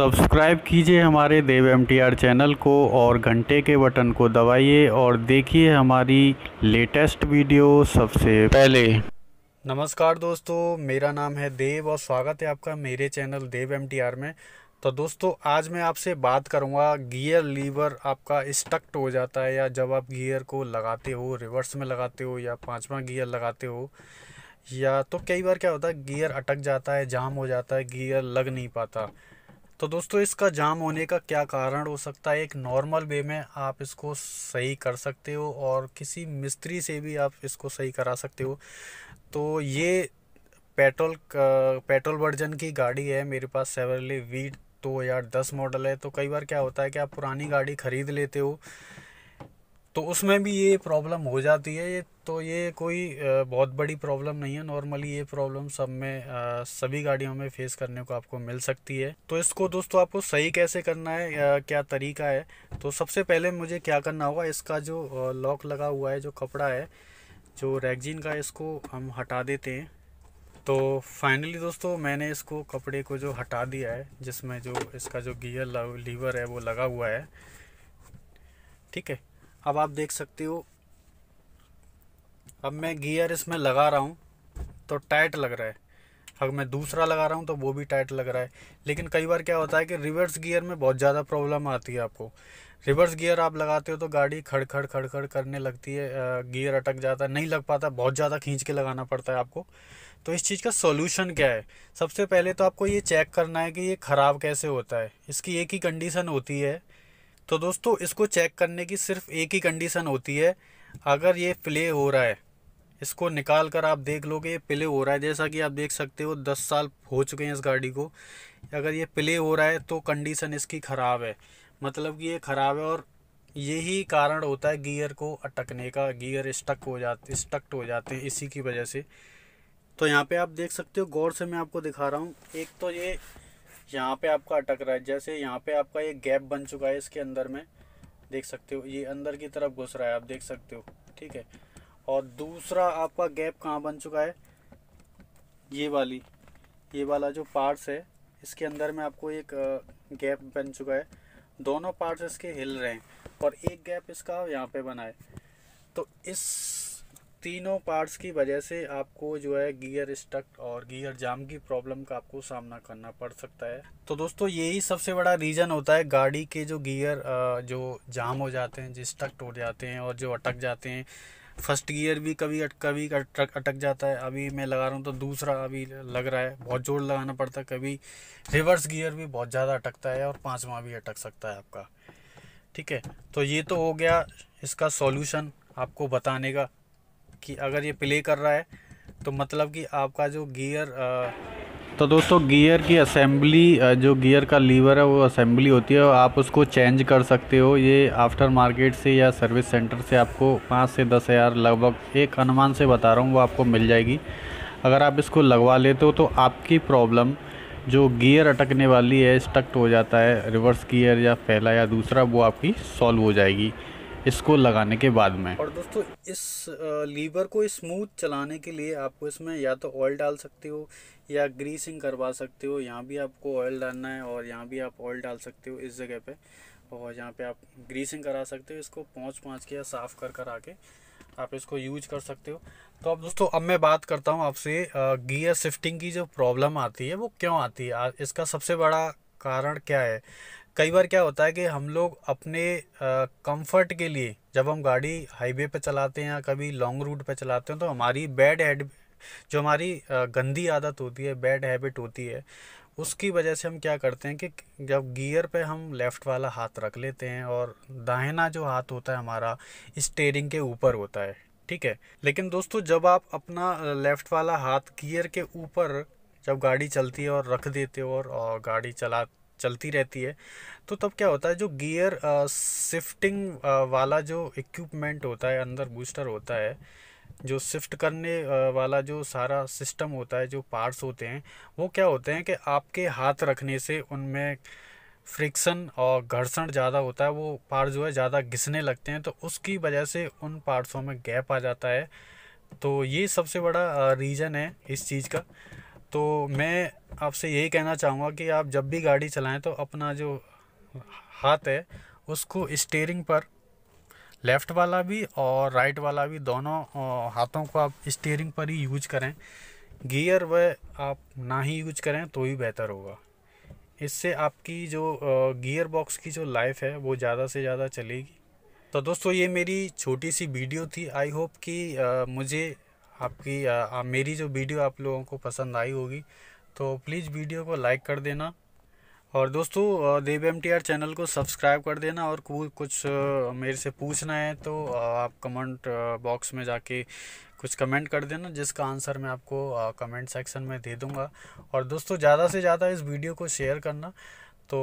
subscribe कीजिए हमारे देव M channel को और घंटे के बटन को दबाइए और देखिए हमारी लेटेस्ट वीडियो सबसे पहले नमस्कार दोस्तों मेरा नाम है देव और स्वागत है आपका मेरे चैनल देव एम में तो दोस्तों आज मैं आपसे बात करूंगा गियर लीवर आपका स्टक्ट हो जाता है या जब आप गियर को लगाते हो रिवर्स में लगाते हो या पाँचवा गियर लगाते हो या तो कई बार क्या होता है गियर अटक जाता है जाम हो जाता है गियर लग नहीं पाता तो दोस्तों इसका जाम होने का क्या कारण हो सकता है एक नॉर्मल वे में आप इसको सही कर सकते हो और किसी मिस्त्री से भी आप इसको सही करा सकते हो तो ये पेट्रोल पेट्रोल वर्जन की गाड़ी है मेरे पास सेवरले वीट दो हज़ार दस मॉडल है तो कई बार क्या होता है कि आप पुरानी गाड़ी ख़रीद लेते हो तो उसमें भी ये प्रॉब्लम हो जाती है ये तो ये कोई बहुत बड़ी प्रॉब्लम नहीं है नॉर्मली ये प्रॉब्लम सब में सभी गाड़ियों में फेस करने को आपको मिल सकती है तो इसको दोस्तों आपको सही कैसे करना है क्या तरीका है तो सबसे पहले मुझे क्या करना होगा इसका जो लॉक लगा हुआ है जो कपड़ा है जो रैगजीन का इसको हम हटा देते हैं तो फाइनली दोस्तों मैंने इसको कपड़े को जो हटा दिया है जिसमें जो इसका जो गियर लीवर है वो लगा हुआ है ठीक है अब आप देख सकते हो अब मैं गियर इसमें लगा रहा हूँ तो टाइट लग रहा है अगर मैं दूसरा लगा रहा हूँ तो वो भी टाइट लग रहा है लेकिन कई बार क्या होता है कि रिवर्स गियर में बहुत ज़्यादा प्रॉब्लम आती है आपको रिवर्स गियर आप लगाते हो तो गाड़ी खड़ खड़ खड़ खड़ करने लगती है गियर अटक जाता है नहीं लग पाता बहुत ज़्यादा खींच के लगाना पड़ता है आपको तो इस चीज़ का सोल्यूशन क्या है सबसे पहले तो आपको ये चेक करना है कि ये ख़राब कैसे होता है इसकी एक ही कंडीशन होती है तो दोस्तों इसको चेक करने की सिर्फ एक ही कंडीशन होती है अगर ये प्ले हो रहा है इसको निकाल कर आप देख लोगे ये प्ले हो रहा है जैसा कि आप देख सकते हो दस साल हो चुके हैं इस गाड़ी को अगर ये प्ले हो रहा है तो कंडीशन इसकी ख़राब है मतलब कि ये ख़राब है और यही कारण होता है गियर को अटकने का गियर स्टक हो जाते स्टक्ट हो जाते हैं इसी की वजह से तो यहाँ पे आप देख सकते हो गौर से मैं आपको दिखा रहा हूँ एक तो ये यहाँ पे आपका अटक रहा है जैसे यहाँ पे आपका ये गैप बन चुका है इसके अंदर में देख सकते हो ये अंदर की तरफ घुस रहा है आप देख सकते हो ठीक है और दूसरा आपका गैप कहाँ बन चुका है ये वाली ये वाला जो पार्ट्स है इसके अंदर में आपको एक गैप बन चुका है दोनों पार्ट्स इसके हिल रहे हैं और एक गैप इसका यहाँ पे बना है तो इस तीनों पार्ट्स की वजह से आपको जो है गियर स्टक और गियर जाम की प्रॉब्लम का आपको सामना करना पड़ सकता है तो दोस्तों यही सबसे बड़ा रीज़न होता है गाड़ी के जो गियर जो जाम हो जाते हैं जो स्टक हो जाते हैं और जो अटक जाते हैं फर्स्ट गियर भी कभी अट, कभी अटक अटक जाता है अभी मैं लगा रहा हूँ तो दूसरा अभी लग रहा है बहुत जोर लगाना पड़ता है कभी रिवर्स गियर भी बहुत ज़्यादा अटकता है और पाँचवा भी अटक सकता है आपका ठीक है तो ये तो हो गया इसका सॉल्यूशन आपको बताने का कि अगर ये प्ले कर रहा है तो मतलब कि आपका जो गियर तो दोस्तों गियर की असेंबली जो गियर का लीवर है वो असेंबली होती है और आप उसको चेंज कर सकते हो ये आफ्टर मार्केट से या सर्विस सेंटर से आपको पाँच से दस हज़ार लगभग एक अनुमान से बता रहा हूँ वो आपको मिल जाएगी अगर आप इसको लगवा लेते हो तो आपकी प्रॉब्लम जो गियर अटकने वाली है स्टक्ट हो जाता है रिवर्स गियर या पहला या दूसरा वो आपकी सॉल्व हो जाएगी इसको लगाने के बाद में और दोस्तों इस लीवर को स्मूथ चलाने के लिए आपको इसमें या तो ऑयल डाल सकते हो या ग्रीसिंग करवा सकते हो यहाँ भी आपको ऑयल डालना है और यहाँ भी आप ऑयल डाल सकते हो इस जगह पे और यहाँ पे आप ग्रीसिंग करा सकते हो इसको पहुँच पहुँच के या साफ़ कर कर आके आप इसको यूज कर सकते हो तो अब दोस्तों अब मैं बात करता हूँ आपसे गियर शिफ्टिंग की जो प्रॉब्लम आती है वो क्यों आती है इसका सबसे बड़ा कारण क्या है कई बार क्या होता है कि हम लोग अपने कंफर्ट के लिए जब हम गाड़ी हाईवे पर चलाते हैं या कभी लॉन्ग रूट पर चलाते हैं तो हमारी बैड हैड जो हमारी गंदी आदत होती है बैड हैबिट होती है उसकी वजह से हम क्या करते हैं कि जब गियर पे हम लेफ़्ट वाला हाथ रख लेते हैं और दाहिना जो हाथ होता है हमारा स्टेयरिंग के ऊपर होता है ठीक है लेकिन दोस्तों जब आप अपना लेफ़्ट वाला हाथ गियर के ऊपर जब गाड़ी चलती है और रख देते हो और, और गाड़ी चला चलती रहती है तो तब क्या होता है जो गियर शिफ्टिंग वाला जो इक्विपमेंट होता है अंदर बूस्टर होता है जो शिफ्ट करने वाला जो सारा सिस्टम होता है जो पार्ट्स होते हैं वो क्या होते हैं कि आपके हाथ रखने से उनमें फ्रिक्शन और घर्षण ज़्यादा होता है वो पार्ट जो है ज़्यादा घिसने लगते हैं तो उसकी वजह से उन पार्ट्सों में गैप आ जाता है तो ये सबसे बड़ा रीज़न है इस चीज़ का तो मैं आपसे यही कहना चाहूँगा कि आप जब भी गाड़ी चलाएं तो अपना जो हाथ है उसको स्टेयरिंग पर लेफ़्ट वाला भी और राइट वाला भी दोनों हाथों को आप स्टेयरिंग पर ही यूज करें गियर वह आप ना ही यूज करें तो ही बेहतर होगा इससे आपकी जो गियर बॉक्स की जो लाइफ है वो ज़्यादा से ज़्यादा चलेगी तो दोस्तों ये मेरी छोटी सी वीडियो थी आई होप कि मुझे आपकी आ, मेरी जो वीडियो आप लोगों को पसंद आई होगी तो प्लीज़ वीडियो को लाइक कर देना और दोस्तों देव एम चैनल को सब्सक्राइब कर देना और कुछ मेरे से पूछना है तो आप कमेंट बॉक्स में जाके कुछ कमेंट कर देना जिसका आंसर मैं आपको कमेंट सेक्शन में दे दूंगा और दोस्तों ज़्यादा से ज़्यादा इस वीडियो को शेयर करना तो